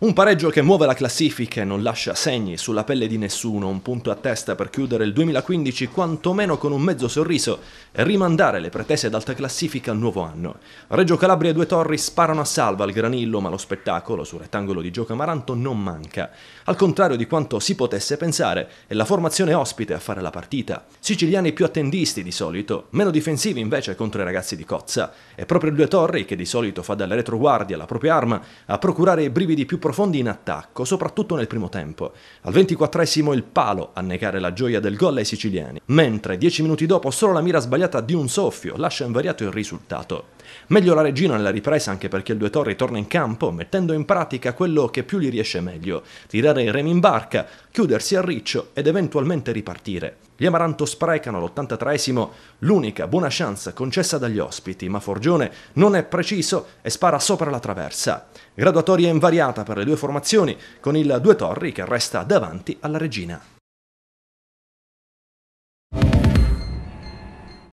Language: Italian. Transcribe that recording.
Un pareggio che muove la classifica e non lascia segni sulla pelle di nessuno, un punto a testa per chiudere il 2015 quantomeno con un mezzo sorriso e rimandare le pretese d'alta classifica al nuovo anno. Reggio Calabria e Due Torri sparano a salva al granillo, ma lo spettacolo sul rettangolo di Gioca Maranto non manca. Al contrario di quanto si potesse pensare, è la formazione ospite a fare la partita. Siciliani più attendisti di solito, meno difensivi invece contro i ragazzi di Cozza. È proprio Due Torri, che di solito fa dalla retroguardia la propria arma, a procurare i brividi più profondi profondi in attacco, soprattutto nel primo tempo. Al 24esimo il palo a negare la gioia del gol ai siciliani, mentre 10 minuti dopo solo la mira sbagliata di un soffio lascia invariato il risultato. Meglio la regina nella ripresa anche perché il Due Torri torna in campo, mettendo in pratica quello che più gli riesce meglio, tirare il remi in barca, chiudersi al riccio ed eventualmente ripartire. Gli Amaranto sprecano all'83esimo l'unica buona chance concessa dagli ospiti, ma Forgione non è preciso e spara sopra la traversa. Graduatoria invariata per le due formazioni, con il Due Torri che resta davanti alla regina.